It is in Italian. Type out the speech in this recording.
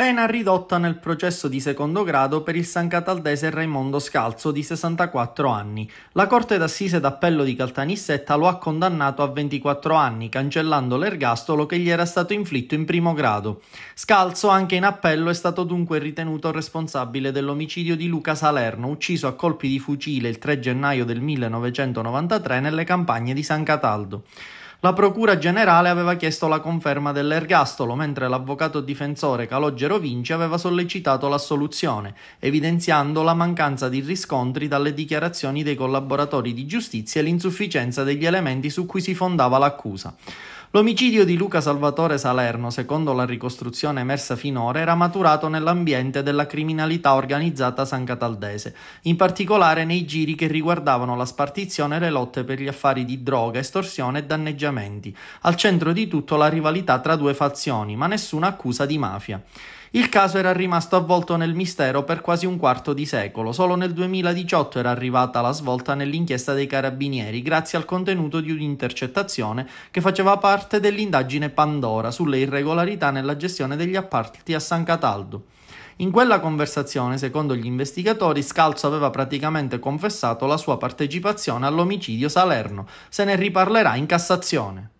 pena ridotta nel processo di secondo grado per il San Cataldese Raimondo Scalzo di 64 anni. La Corte d'Assise d'Appello di Caltanissetta lo ha condannato a 24 anni, cancellando l'ergastolo che gli era stato inflitto in primo grado. Scalzo, anche in appello, è stato dunque ritenuto responsabile dell'omicidio di Luca Salerno, ucciso a colpi di fucile il 3 gennaio del 1993 nelle campagne di San Cataldo la Procura Generale aveva chiesto la conferma dell'ergastolo, mentre l'avvocato difensore Calogero Vinci aveva sollecitato l'assoluzione, evidenziando la mancanza di riscontri dalle dichiarazioni dei collaboratori di giustizia e l'insufficienza degli elementi su cui si fondava l'accusa. L'omicidio di Luca Salvatore Salerno, secondo la ricostruzione emersa finora, era maturato nell'ambiente della criminalità organizzata sancataldese, in particolare nei giri che riguardavano la spartizione e le lotte per gli affari di droga, estorsione e danneggiamenti. Al centro di tutto la rivalità tra due fazioni, ma nessuna accusa di mafia. Il caso era rimasto avvolto nel mistero per quasi un quarto di secolo. Solo nel 2018 era arrivata la svolta nell'inchiesta dei carabinieri, grazie al contenuto di un'intercettazione che faceva parte dell'indagine Pandora sulle irregolarità nella gestione degli apparti a San Cataldo. In quella conversazione, secondo gli investigatori, Scalzo aveva praticamente confessato la sua partecipazione all'omicidio Salerno. Se ne riparlerà in Cassazione.